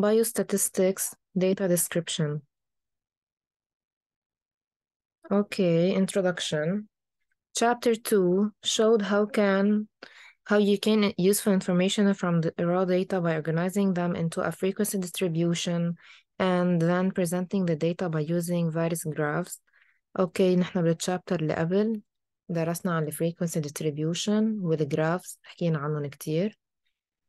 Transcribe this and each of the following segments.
Biostatistics Data Description. Okay, introduction. Chapter 2 showed how can how you can useful information from the raw data by organizing them into a frequency distribution and then presenting the data by using various graphs. Okay, نحن بالchapter اللي قبل درسنا عن frequency distribution graphs. حكينا عنهم كتير.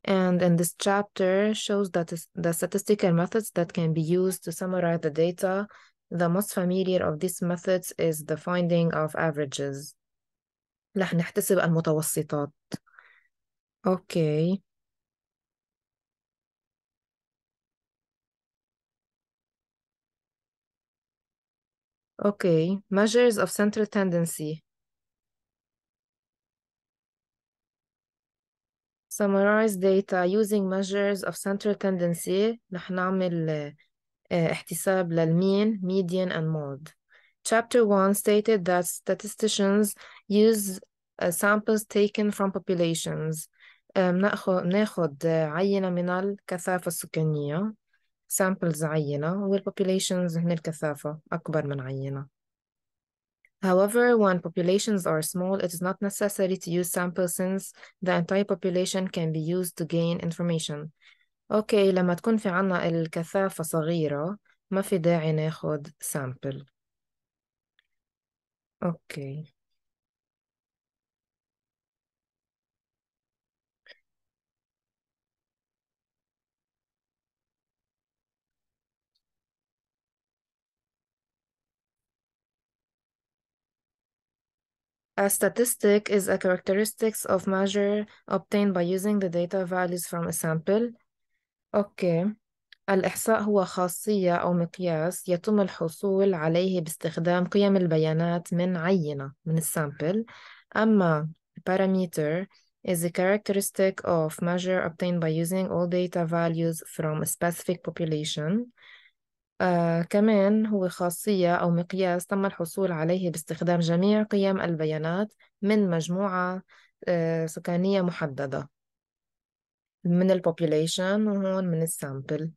And in this chapter shows that the statistical methods that can be used to summarize the data. The most familiar of these methods is the finding of averages. رح نحتسب المتوسطات. Okay. Okay, measures of central tendency. summarize data using measures of central tendency رح احتساب للمين median and mode chapter 1 stated that statisticians use uh, samples taken from populations بناخد عينة من الكثافة السكانية samples عينة والpopulations هن الكثافة أكبر من عينة However, when populations are small, it is not necessary to use samples since the entire population can be used to gain information. Okay, لما تكون في عنا الكثافة صغيرة ما في داعي ناخد sample. Okay. A statistic is a characteristics of measure obtained by using the data values from a sample. Okay. الإحصاء هو خاصية أو مقياس يتم الحصول عليه باستخدام قيم البيانات من عينة من السامبل أما parameter is a characteristic of measure obtained by using all data values from a specific population آه كمان هو خاصية أو مقياس تم الحصول عليه باستخدام جميع قيم البيانات من مجموعة آه سكانية محددة من ال population وهون من ال sample.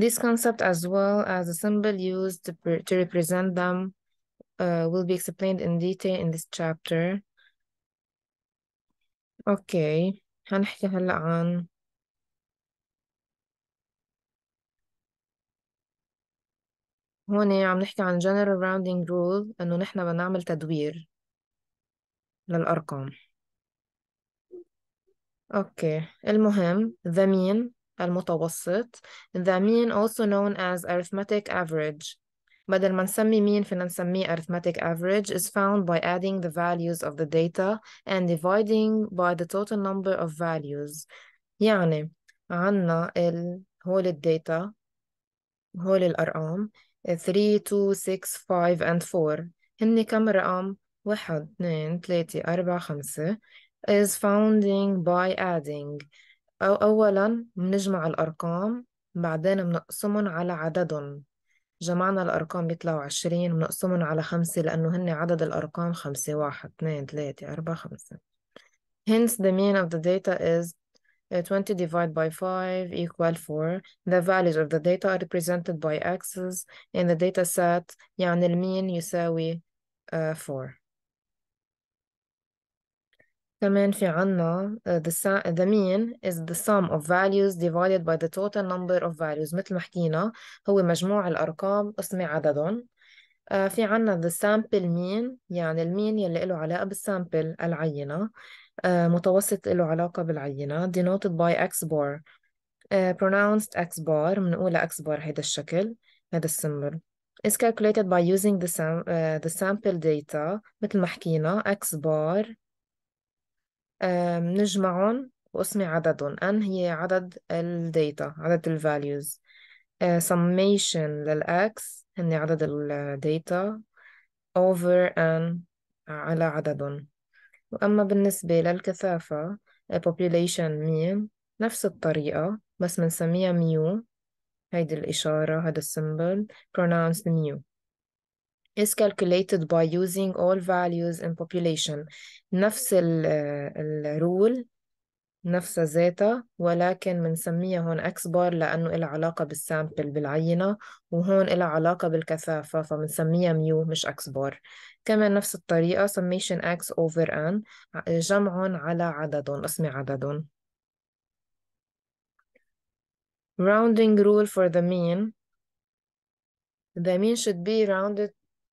This concept as well as the symbol used to, to represent them uh, will be explained in detail in this chapter. Okay, هنحكي هلأ عن هون عم نحكي عن general rounding rule إنه نحن بنعمل تدوير للأرقام أوكي المهم the mean المتوسط the mean also known as arithmetic average بدل ما نسمي mean فينا نسميه arithmetic average is found by adding the values of the data and dividing by the total number of values يعني عنا ال هول الداتا هول الأرقام 3 2 6 5 and 4 هن كم رقم؟ 1 2 3 4 5 is founding by adding أو أولا منجمع الأرقام بعدين منقسمن على عددهم جمعنا الأرقام بيطلعوا عشرين بنقسمهم على خمسة لأنه هن عدد الأرقام خمسة واحد اثنين ثلاثة أربعة خمسة Hence the mean of the data is 20 divided by 5 equal 4 the values of the data are represented by axes in the data set يعني المين يساوي uh, 4 كمان في عنا uh, the, the mean is the sum of values divided by the total number of values مثل ما حكينا هو مجموع الأرقام قسمة عددهم uh, في عنا the sample mean يعني المين يلي له علاقة بالسامبل العينة متوسط له علاقة بالعينة denoted by x bar pronounced x bar بنقولها x bar هيدا الشكل هذا السمبل is calculated by using the, sam uh, the sample data مثل ما حكينا x bar بنجمعهم واسمي عددهم n هي عدد ال data عدد values uh, summation لل X هني عدد ال data over n على عددهم وأما بالنسبة للكثافة آه، population ميم نفس الطريقة بس بنسميها ميو هيدي الإشارة هذا السمبل pronounced ميو is calculated by using all values in population نفس الرول آه، نفسها ذاتها ولكن بنسميها هون اكس بار لأنه إلها علاقة بالسامبل بالعينة وهون إلها علاقة بالكثافة فبنسميها ميو مش اكس بار كمان نفس الطريقة summation x over n جمع على عدد اسم عدد rounding rule for the mean the mean should be rounded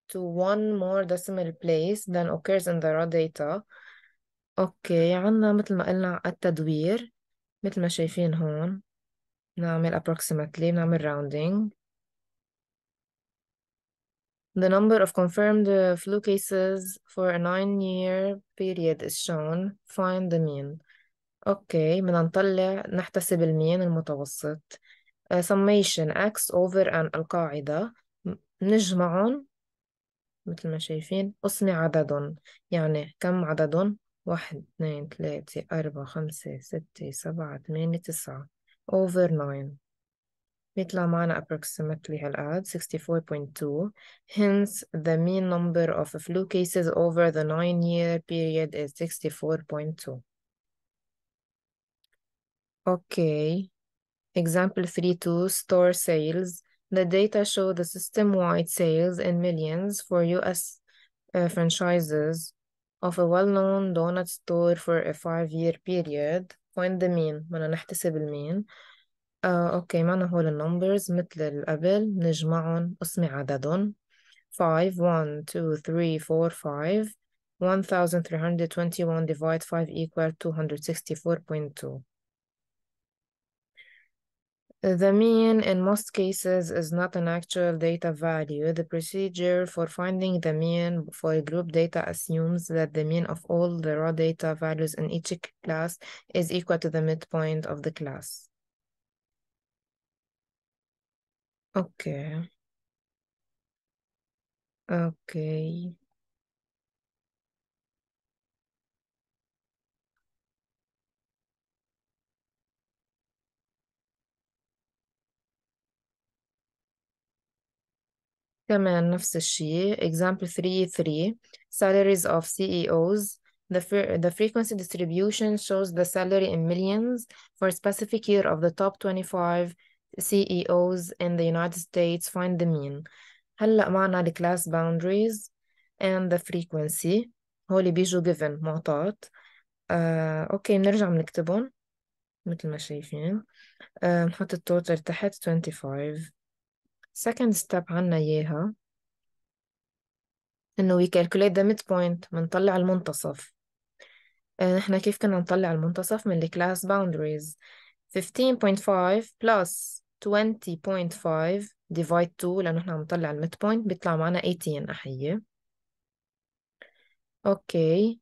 to one more decimal place than occurs in the raw data اوكي عنا مثل ما قلنا التدوير مثل ما شايفين هون نعمل approximately نعمل rounding The number of confirmed uh, flu cases for a nine-year period is shown. Find the mean. Okay, بدنا نطلع نحتسب المين المتوسط. Uh, summation x over n القاعدة نجمعهم مثل ما شايفين قسمي عددهم يعني كم عددهم واحد اثنين ثلاثة أربعة خمسة ستة سبعة ثمانية تسعة over nine بيطلع معنا approximately هالقد 64.2 hence the mean number of flu cases over the 9 year period is 64.2 okay example three two store sales the data show the system-wide sales in millions for U.S. Uh, franchises of a well-known donut store for a five-year period. Find the mean. بدنا نحتسب المين. Okay, أوكي معنا هول النمبرز مثل القبل نجمعهم قسمي عددهم 5 1 2 3 4 5 1321 divide 5 equal 264.2 The mean in most cases is not an actual data value. The procedure for finding the mean for a group data assumes that the mean of all the raw data values in each class is equal to the midpoint of the class. Okay. Okay. كمان نفس الشيء example 3.3 salaries of CEOs the, fre the frequency distribution shows the salary in millions for a specific year of the top 25 CEOs in the United States find the mean هلأ معنا the class boundaries and the frequency هو اللي بيجوا given معطات uh, أوكي بنرجع بنكتبهم مثل ما شايفين نحط نحط التوتال تحت 25 second step عنا إياها إنه we calculate the midpoint منطلع المنتصف آه، uh, كيف كنا نطلع المنتصف من class boundaries 15.5 plus 20.5 divide 2 لأنه نحن عم نطلع الميد بوينت بيطلع معنا 18 أحية أوكي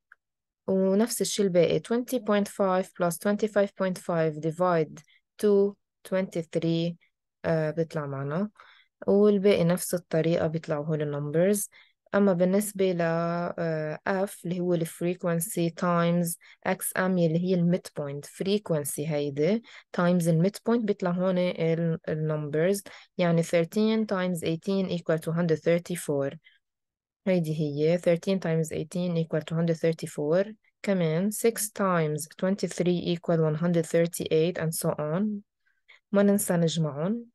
ونفس الشيء الباقي 20.5 plus 25.5 divide 2 23 uh, بيطلع معنا والباقي نفس الطريقة بيطلعوا هول numbers أما بالنسبة ل آه، F اللي هو ال frequency times XM اللي هي الميد بوينت frequency هيدي times الميد بوينت بيطلع هون ال numbers يعني 13 times 18 equal to 134 هيدي هي 13 times 18 equal to 134 كمان 6 times 23 equal 138 and so on ما ننسى نجمعهم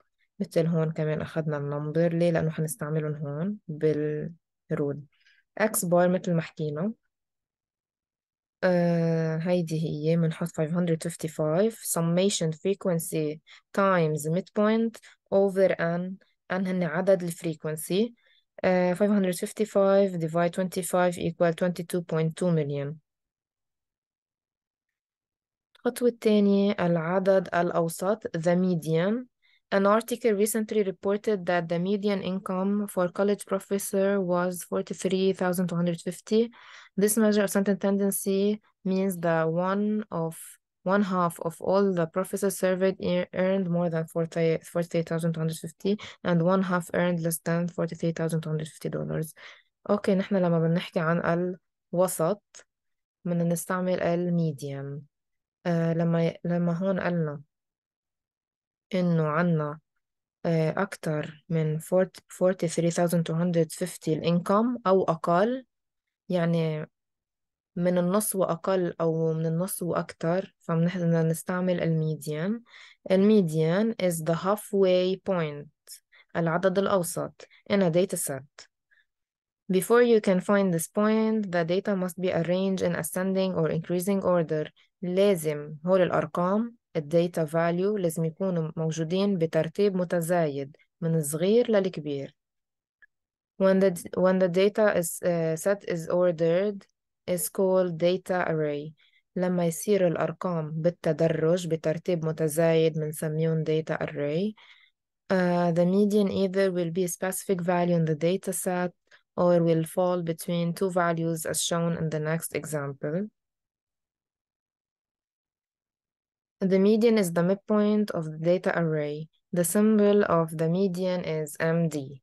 مثل هون كمان أخذنا النمبر ليه؟ لأنه حنستعملهم هون بال هرود اكس بار مثل ما حكينا آه هيدي هي بنحط 555 summation frequency times midpoint over n n هن عدد الفريكونسي uh, 555 divide 25 equal 22.2 مليون الخطوة الثانية العدد الأوسط the median An article recently reported that the median income for college professor was 43,250. This measure of sentence tendency means that one of one half of all the professors surveyed earned more than 48,250 and one half earned less than 43,250 dollars. Okay, نحن لما بنحكي عن الوسط بدنا نستعمل الميديان لما لما هون قلنا. إنه عنا آه، أكتر من 43,250 الإنكم أو أقل يعني من النص وأقل أو من النص وأكتر فبنحن نستعمل الميديان الميديان is the halfway point العدد الأوسط in a data set Before you can find this point, the data must be arranged in ascending or increasing order. لازم هول الأرقام الداتا فاليو لازم يكونوا موجودين بترتيب متزايد من الصغير للكبير when the, when the data is, uh, set is ordered is called data array لما يصير الأرقام بالتدرج بترتيب متزايد بنسميهم data array uh, the median either will be a specific value in the data set or will fall between two values as shown in the next example The median is the midpoint of the data array. The symbol of the median is MD.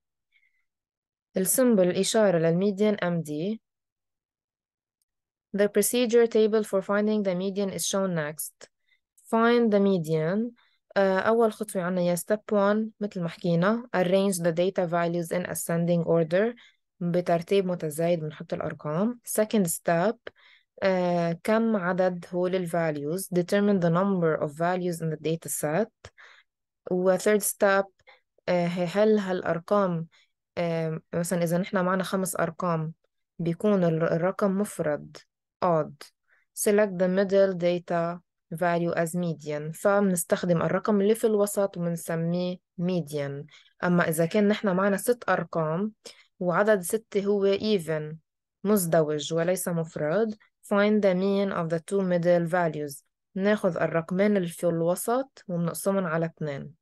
السمبل إشارة للميديان MD. The procedure table for finding the median is shown next. Find the median. Uh, أول خطوة عنا هي step 1 مثل ما حكينا arrange the data values in ascending order بترتيب متزايد بنحط الأرقام. Second step آه، كم عدد هول values determine the number of values in the data set و third step uh, هل هالأرقام uh, مثلا إذا نحن معنا خمس أرقام بيكون الرقم مفرد odd select the middle data value as median فبنستخدم الرقم اللي في الوسط وبنسميه median أما إذا كان نحن معنا ست أرقام وعدد ستة هو even مزدوج وليس مفرد find the mean of the two middle values ناخد الرقمين اللي في الوسط ونقسمهم على اتنين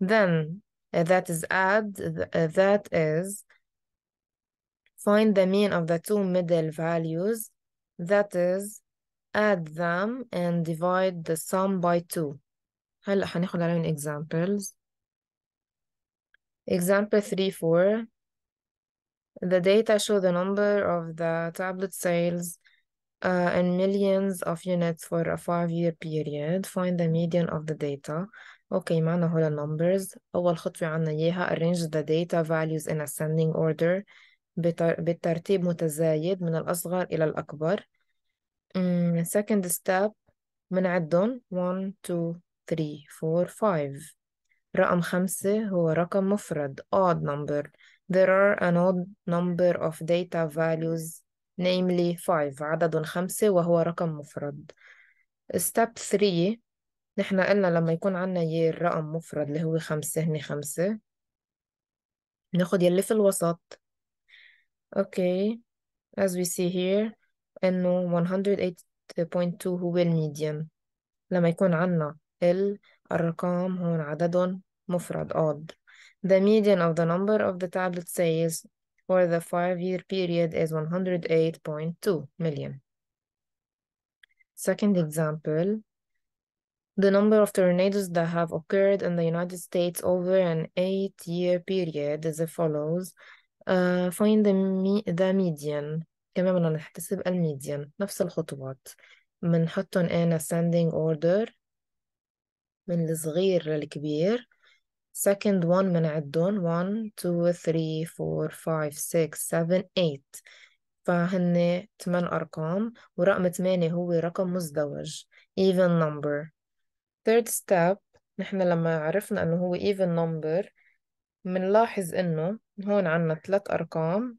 then uh, that is add uh, that is find the mean of the two middle values that is add them and divide the sum by 2 هلا هناخد عليهم examples example 3 4 the data show the number of the tablet sales uh, and millions of units for a five-year period. Find the median of the data. Okay, معنا هول numbers أول خطوة عنا إياها arrange the data values in ascending order بالترتيب متزايد من الأصغر إلى الأكبر. Mm, second step منعدهم 1 2 3 4 5 رقم خمسة هو رقم مفرد odd number there are an odd number of data values namely 5 عدد خمسة وهو رقم مفرد step 3 نحن قلنا لما يكون عنا year رقم مفرد اللي هو خمسة هني خمسة ناخد يلي في الوسط okay as we see here إنه 108.2 هو الميديان لما يكون عنا ال الأرقام هون عددهم مفرد odd the median of the number of the tablet sales for the five-year period is 108.2 million. Second example, the number of tornadoes that have occurred in the United States over an eight-year period is as follows. Uh, find the, me the median. كمان بدنا نحتسب الميديان نفس الخطوات بنحطهم in ascending order من الصغير للكبير second one من عدون 1 2 3 4 5 6 7 8 فهن 8 أرقام ورقم 8 هو رقم مزدوج even number third step نحن لما عرفنا أنه هو even number منلاحظ أنه هون عنا ثلاث أرقام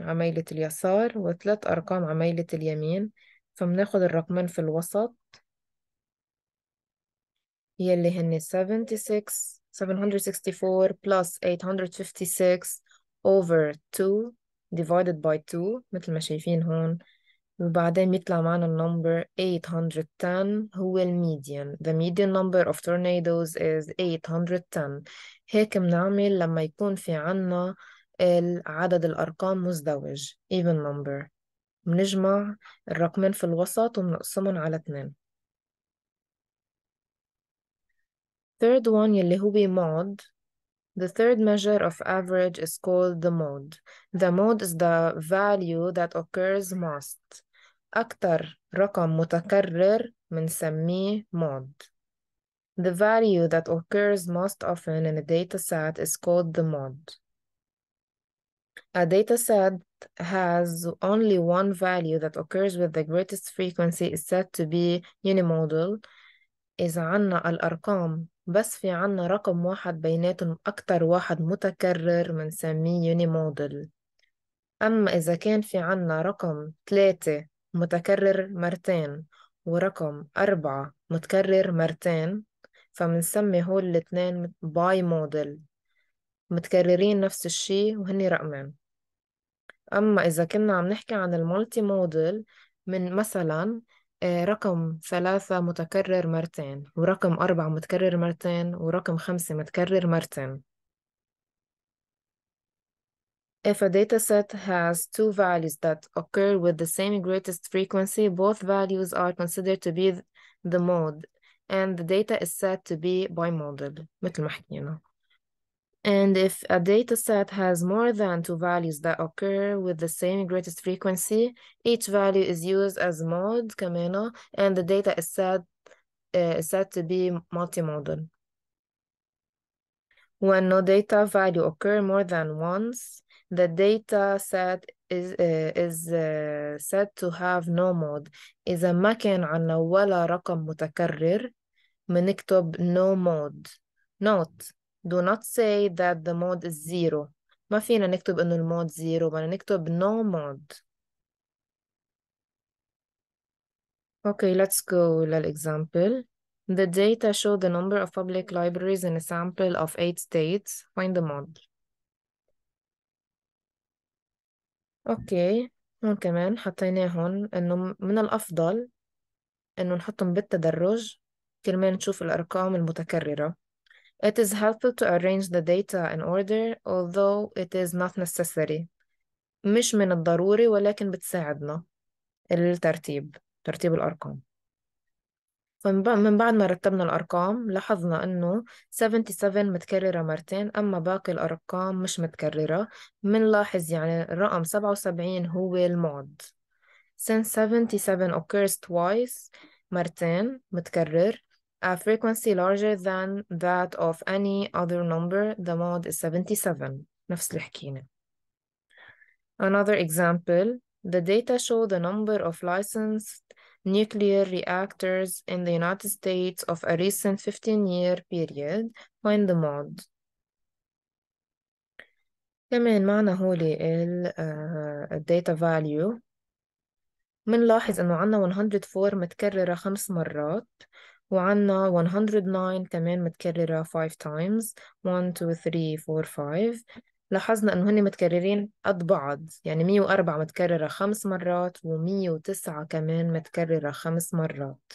عميلة اليسار وثلاث أرقام عميلة اليمين فمناخد الرقمين في الوسط يلي هن 76 764 plus 856 over 2 divided by 2 مثل ما شايفين هون وبعدين بيطلع معنا النمبر 810 هو الميديان the median number of tornadoes is 810 هيك بنعمل لما يكون في عنا عدد الأرقام مزدوج even number بنجمع الرقمين في الوسط وبنقسمهم على 2 Third one يلي هو mod The third measure of average is called the mode. The mode is the value that occurs most. أكتر رقم متكرر بنسميه mod. The value that occurs most often in a data set is called the mod. A data set has only one value that occurs with the greatest frequency is said to be unimodal, إذا عنا الأرقام بس في عنا رقم واحد بيناتهم أكتر واحد متكرر منسميه يوني model أما إذا كان في عنا رقم ثلاثة متكرر مرتين ورقم أربعة متكرر مرتين فمنسمي هول الاتنين باي موديل متكررين نفس الشي وهني رقمين أما إذا كنا عم نحكي عن المالتي موديل من مثلا رقم ثلاثة متكرر مرتين ورقم أربعة متكرر مرتين ورقم خمسة متكرر مرتين If a dataset has two values that occur with the same greatest frequency, both values are considered to be the mode and the data is said to be bimodal مثل ما حكينا And if a data set has more than two values that occur with the same greatest frequency, each value is used as mode, camino, and the data is said, uh, is said to be multimodal. When no data value occur more than once, the data set is uh, is uh, said to have no mode. إذا ما كان عندنا ولا رقم متكرر منكتب no mode. Note do not say that the mode is zero ما فينا نكتب إنه المود zero بدنا نكتب no mode Okay, let's go للexample. The data show the number of public libraries in a sample of eight states. Find the mode. okay هون كمان حطيناهم انه من الافضل انه نحطهم بالتدرج كرمال نشوف الارقام المتكررة It is helpful to arrange the data in order although it is not necessary. مش من الضروري ولكن بتساعدنا الترتيب ترتيب الأرقام فمن بعد ما رتبنا الأرقام لاحظنا أنه 77 متكررة مرتين أما باقي الأرقام مش متكررة منلاحظ يعني الرقم 77 هو المعد since 77 occurs twice مرتين متكرر a frequency larger than that of any other number the mod is 77 نفس Another example, the data show the number of licensed nuclear reactors in the United States of a recent 15-year period. Find the mod. كمان معنا هولي ال uh, data value منلاحظ انه عنا 104 متكررة خمس مرات وعنا 109 كمان متكررة 5 times 1 2 3 4 5 لاحظنا انه هني متكررين قد بعض يعني 104 متكررة 5 مرات و109 كمان متكررة 5 مرات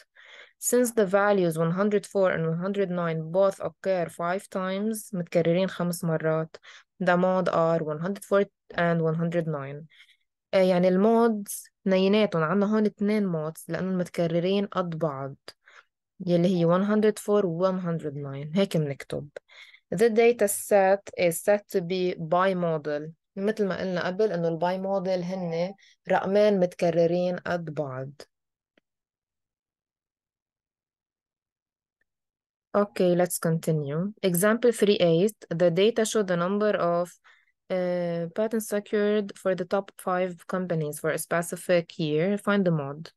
Since the values 104 and 109 both occur 5 times متكررين 5 مرات the mod are 104 and 109 آه، يعني المودز نيناتهم عنا هون اثنين مودز لأنهم متكررين قد بعض يلي هي 104 و 109 هيك بنكتب The data set is set to be by model مثل ما قلنا قبل انه الباي موديل هن رقمين متكررين قد بعض Okay, let's continue. Example 3.8, the data show the number of uh, patents secured for the top five companies for a specific year. Find the mod.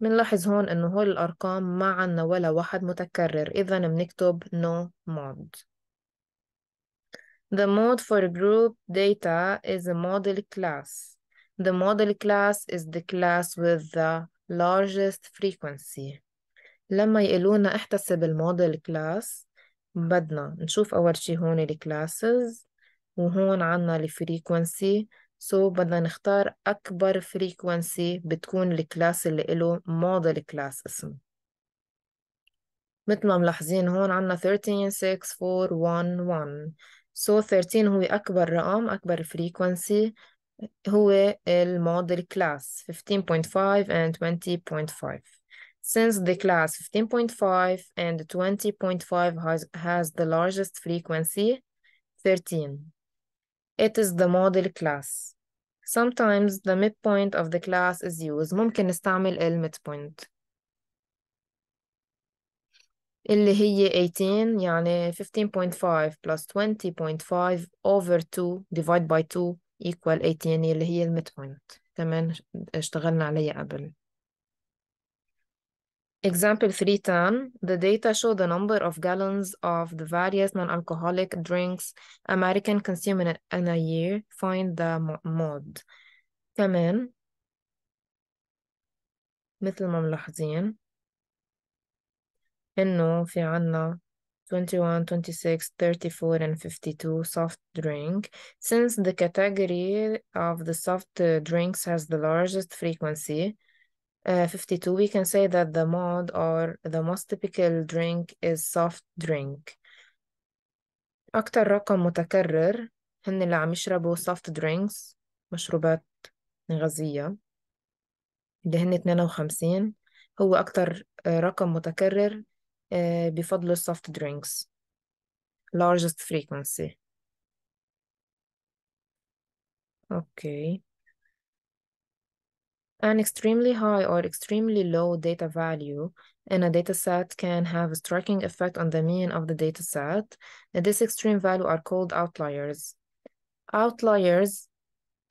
بنلاحظ هون إنه هول الأرقام ما عنا ولا واحد متكرر إذا بنكتب no mod The mod for group data is a model class The model class is the class with the largest frequency لما يقولونا احتسب الموديل كلاس بدنا نشوف أول شي هون الكلاسز وهون عنا الفريكونسي سو so, بدنا نختار أكبر فريكونسي بتكون الكلاس اللي إله موديل كلاس اسم مثل ما ملاحظين هون عنا 13 6 4 1 1 سو so, 13 هو أكبر رقم أكبر فريكونسي هو الموديل كلاس 15.5 and 20.5 Since the class 15.5 and 20.5 has, has the largest frequency, 13. It is the model class. Sometimes the midpoint of the class is used. ممكن نستعمل ال midpoint. اللي هي 18 يعني 15.5 plus 20.5 over 2 divide by 2 equal 18 اللي هي الميد بوينت تمام اشتغلنا عليها قبل Example 310, the data show the number of gallons of the various non-alcoholic drinks American consume in a, in a year. Find the mode. كمان مثل ما ملاحظين إنه في عنا 21, 26, 34, and 52 soft drink. Since the category of the soft drinks has the largest frequency, 52 we can say that the mod or the most typical drink is soft drink أكتر رقم متكرر هن اللي عم يشربوا soft drinks مشروبات غازية اللي هن 52 هو أكتر رقم متكرر بفضل soft drinks largest frequency اوكي An extremely high or extremely low data value in a data set can have a striking effect on the mean of the data set. This extreme value are called outliers. Outliers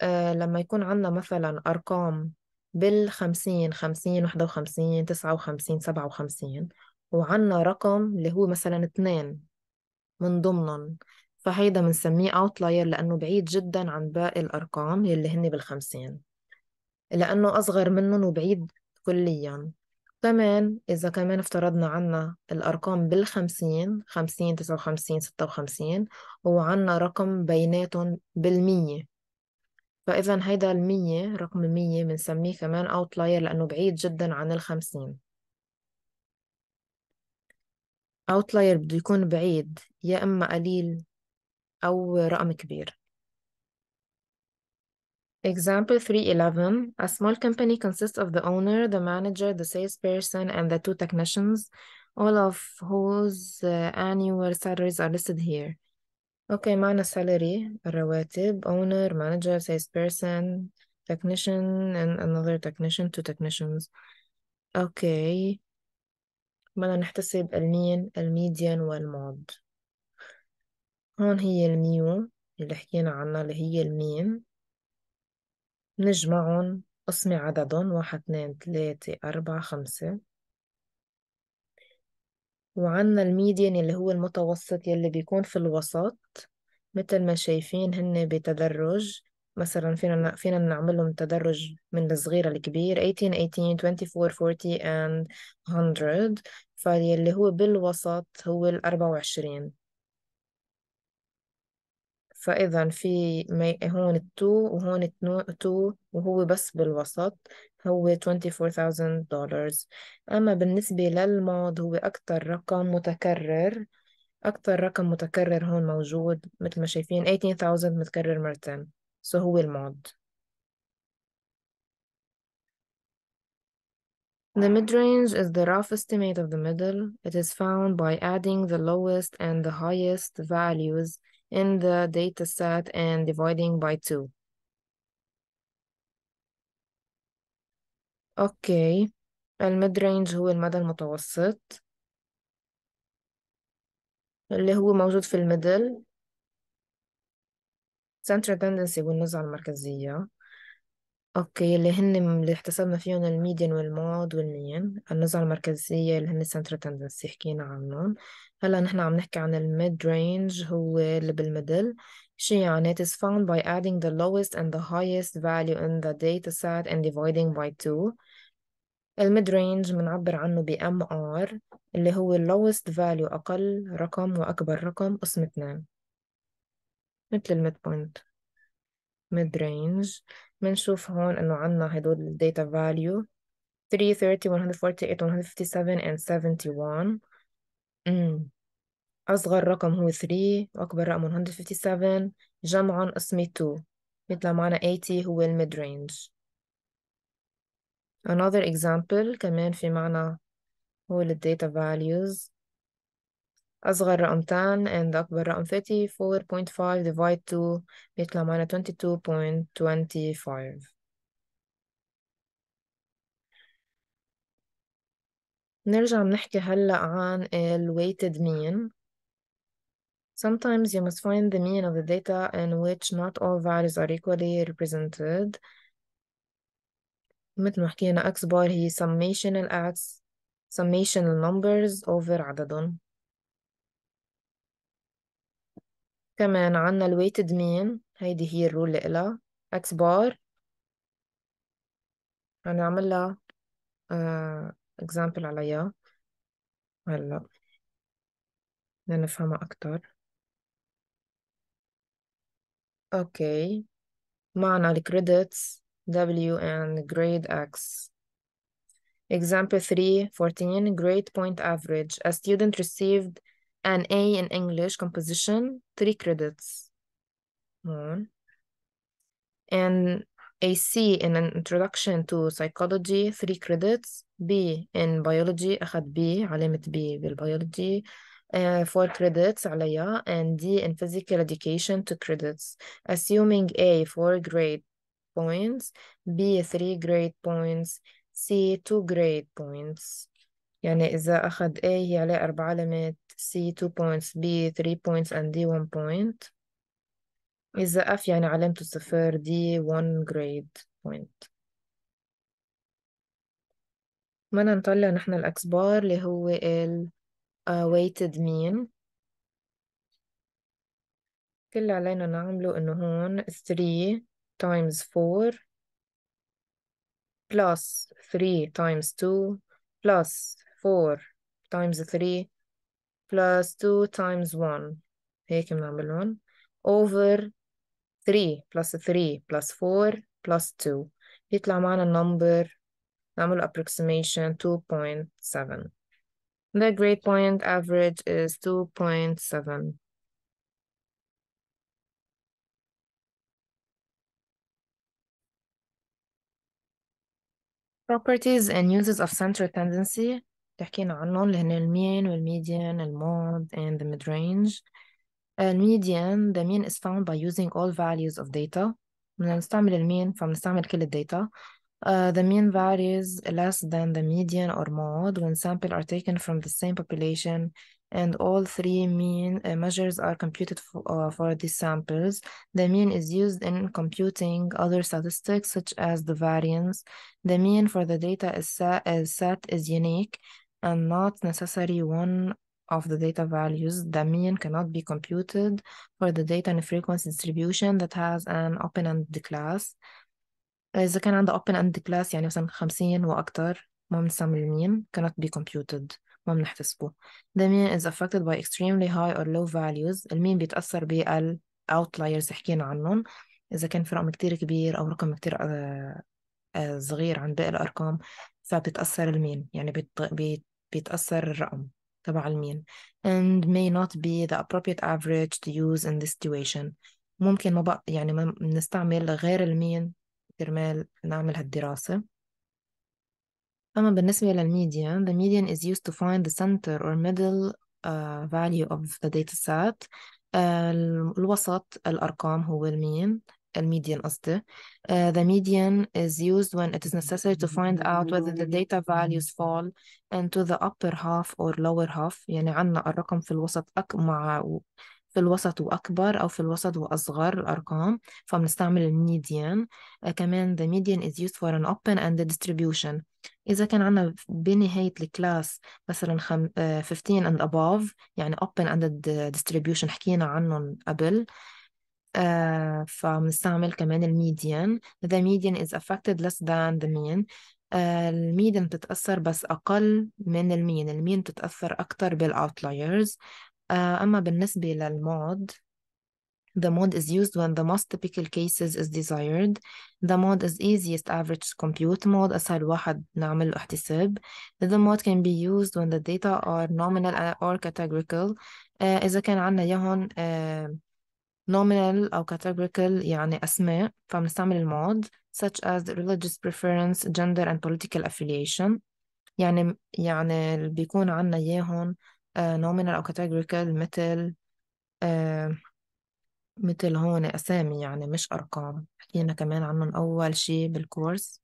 uh, لما يكون عندنا مثلا أرقام بالخمسين خمسين واحدة وخمسين تسعة وخمسين سبعة وخمسين رقم اللي هو مثلا اثنين من ضمنهم فهيدا بنسميه outlier لأنه بعيد جدا عن باقي الأرقام اللي هن بالخمسين لأنه أصغر منهم وبعيد كليا كمان إذا كمان افترضنا عنا الأرقام بالخمسين خمسين تسعة وخمسين ستة وخمسين وعنا رقم بيناتهم بالمية فإذا هيدا المية رقم المية بنسميه كمان أوتلاير لأنه بعيد جدا عن الخمسين أوتلاير بده يكون بعيد يا إما قليل أو رقم كبير Example 311, a small company consists of the owner, the manager, the salesperson, and the two technicians, all of whose uh, annual salaries are listed here. Okay, mana salary, الرواتب, owner, manager, salesperson, technician, and another technician, two technicians. Okay, بدنا نحتسب المين, الميديان والمود. هون هي الميو اللي حكينا عنها اللي هي المين. نجمعهم قسمي عددهم واحد اثنين ثلاثة أربعة خمسة وعنا الميديان اللي هو المتوسط يلي بيكون في الوسط مثل ما شايفين هن بتدرج مثلا فينا فينا نعملهم تدرج من الصغير الكبير 18 18 24 40 and 100 فاللي هو بالوسط هو ال 24 فإذا في مي... هون التو وهون التو... تو وهو بس بالوسط هو 24000 دولار أما بالنسبة للماض هو أكثر رقم متكرر أكثر رقم متكرر هون موجود مثل ما شايفين 18000 متكرر مرتين سو so هو الماض The midrange is the rough estimate of the middle. It is found by adding the lowest and the highest values in the data set and dividing by 2. the mid range هو المدى المتوسط اللي هو موجود في الميدل center tendency والنزعة المركزية أوكي اللي هن اللي احتسبنا فيهم الميديان والمود والمين النزعة المركزية اللي هن سنتر tendency حكينا عنهم هلا نحن عم نحكي عن الميد رينج هو اللي بالميدل شي يعني it is found by adding the lowest and the highest value in the data set and dividing by two الميد رينج بنعبر عنه ب ام ار اللي هو lowest value أقل رقم وأكبر رقم قسم 2 مثل الميد بوينت ميد رينج بنشوف هون إنه عنا هدول ال data value 330 148 157 and 71 أصغر رقم هو 3 وأكبر رقم 157 جمعا اسمي 2 يطلع معنا 80 هو الميد رينج another example كمان في معنا هو ال data values أصغر رقم 10 and أكبر رقم 34.5 divide 2 بيطلع معنا 22.25 نرجع بنحكي هلأ عن ال weighted mean Sometimes you must find the mean of the data in which not all values are equally represented مثل ما حكينا x bar هي summation ال x summation ال numbers over عددهم كمان عنا الويتد مين هيدي هي الرول اللي إلها اكس بار هنعمل لها اكزامبل آه، عليها هلا لنفهمها أكتر أوكي معنا ال credits W and grade X Example 3, 14, grade point average. A student received an A in English composition, three credits. More. Hmm. And a C in an introduction to psychology, three credits. B in biology, had B, علامة B بالbiology, uh, four credits عليا. And D in physical education, two credits. Assuming A, four grade points. B, three grade points. C, two grade points. يعني إذا أخذ A هي عليه أربع علامات C 2 points B 3 points and D 1 point إذا F يعني علامته صفر D 1 grade point بدنا نطلع نحن الأكسبار اللي هو ال weighted mean كل اللي علينا نعمله إنه هون 3 times 4 plus 3 times 2 plus 4 times 3 plus 2 times 1 هيك one over 3 plus 3 plus 4 plus 2 بيطلع معنا number نعمل approximation 2.7 The grade point average is 2.7 Properties and uses of central tendency تحكينا عنهم اللي هن المين والميديان المود and the mid-range الميديان the mean is found by using all values of data نستعمل المين فبنستعمل كل الداتا Uh, the mean varies less than the median or mode when samples are taken from the same population and all three mean uh, measures are computed for, uh, for these samples. The mean is used in computing other statistics such as the variance. The mean for the data is set is, set is unique and not necessary one of the data values. The mean cannot be computed for the data in a frequency distribution that has an open-end class. إذا كان عندها open-end class يعني مثلا 50 وأكتر ما بنسمي المين cannot be computed ما بنحتسبه. The mean is affected by extremely high or low values. المين بيتأثر بال outliers حكينا عنهم إذا كان في رقم كتير كبير أو رقم كتير صغير عن باقي الأرقام فبتأثر المين يعني بت... بيتأثر الرقم تبع المين and may not be the appropriate average to use in this situation ممكن ما بق... يعني ما بنستعمل غير المين كرمال نعمل هالدراسة أما بالنسبة للميديان the median is used to find the center or middle uh, value of the data set uh, الوسط الأرقام هو المين الميديان قصدي uh, the median is used when it is necessary to find out whether the data values fall into the upper half or lower half يعني عنا الرقم في الوسط أك مع في الوسط وأكبر أو في الوسط وأصغر الأرقام فبنستعمل الميديان uh, كمان the median is used for an open and distribution إذا كان عنا بنهاية الكلاس مثلا خم... uh, 15 and above يعني open and distribution حكينا عنهم قبل آه فبنستعمل كمان الميديان the median is affected less than the mean آه الميديان بتتأثر بس أقل من المين المين بتتأثر أكتر بالoutliers آه أما بالنسبة للمود The mode is used when the most typical cases is desired. The mode is easiest average to compute mode. أسهل واحد نعمل له احتساب. The mode can be used when the data are nominal or categorical. Uh, إذا كان عنا يهون nominal أو categorical يعني أسماء فبنستعمل المود such as religious preference, gender and political affiliation يعني يعني بيكون عنا إياهم uh, nominal أو categorical مثل uh, مثل هون أسامي يعني مش أرقام حكينا كمان عنهم أول شي بالكورس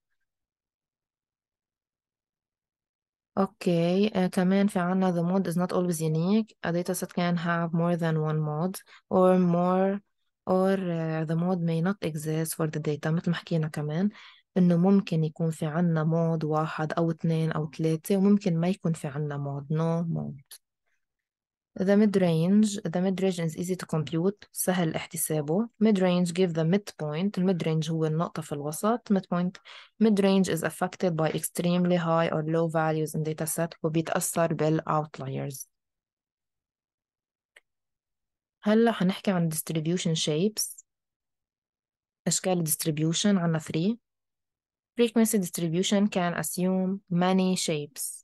Okay, uh, كمان في عنا the mode is not always unique a dataset can have more than one mode or more or uh, the mode may not exist for the data مثل ما حكينا كمان انه ممكن يكون في عنا مود واحد او اثنين او ثلاثة وممكن ما يكون في عنا مود no mode The mid-range the mid-range is easy to compute سهل احتسابه mid-range give the midpoint المid-range هو النقطة في الوسط midpoint mid-range is affected by extremely high or low values in data set وبيتأثر بال outliers هلا هنحكي عن distribution shapes أشكال distribution عنا 3 frequency distribution can assume many shapes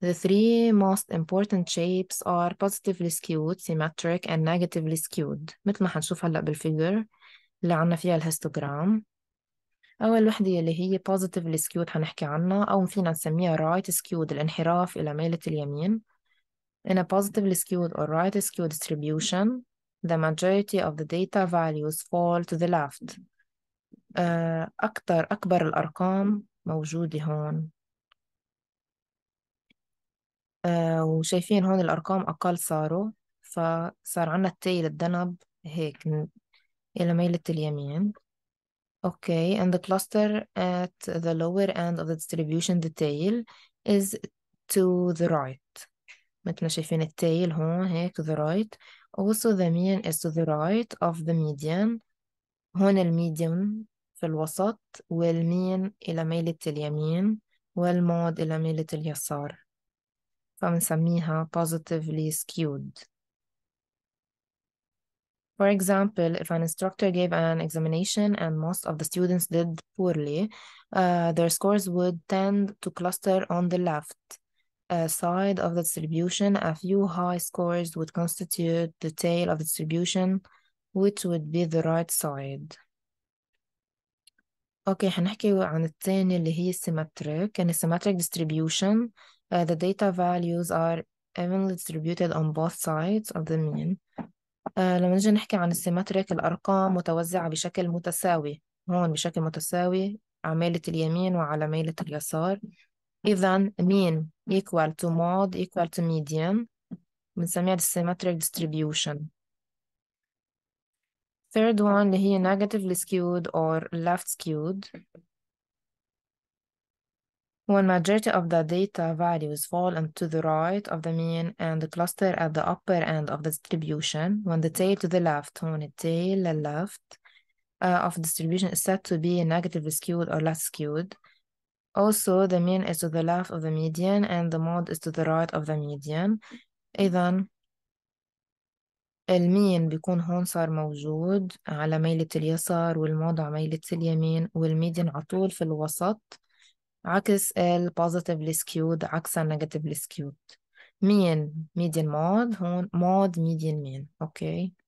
The three most important shapes are positively skewed, symmetric, and negatively skewed مثل ما حنشوف هلأ بالفيجر اللي عنا فيها الهيستوغرام أول وحدة اللي هي positively skewed حنحكي عنها أو فينا نسميها right skewed الانحراف إلى ميلة اليمين In a positively skewed or right skewed distribution the majority of the data values fall to the left أكثر أكبر الأرقام موجودة هون آه، وشايفين هون الأرقام أقل صاروا فصار عنا التيل الدنب هيك إلى ميلة اليمين Okay, and the cluster at the lower end of the distribution detail is to the right. مثل ما شايفين التيل هون هيك to the right. Also the mean is to the right of the median. هون الميديان في الوسط والمين إلى ميلة اليمين والمود إلى ميلة اليسار. فبنسميها positively skewed. For example, if an instructor gave an examination and most of the students did poorly, uh, their scores would tend to cluster on the left uh, side of the distribution. A few high scores would constitute the tail of the distribution, which would be the right side. okay, حنحكي عن الثاني اللي هي السيمتريك يعني symmetric distribution Uh, the data values are evenly distributed on both sides of the mean. Uh, لما نجي نحكي عن السيمتريك الأرقام متوزعة بشكل متساوي هون بشكل متساوي ميلة اليمين وعلى ميلة اليسار إذا mean equal to mod equal to median بنسميها السيمتريك distribution third one اللي هي negatively skewed or left skewed When majority of the data values fall into the right of the mean and the cluster at the upper end of the distribution, when the tail to the left, when the tail left uh, of distribution is said to be negatively skewed or less skewed. Also, the mean is to the left of the median and the mode is to the right of the median. إذا المين بيكون هون صار موجود على ميلة اليسار والمود على ميلة اليمين والميديان على في الوسط. عكس ال positively skewed عكس ال negatively skewed مين median mod هون mod median mean اوكي okay.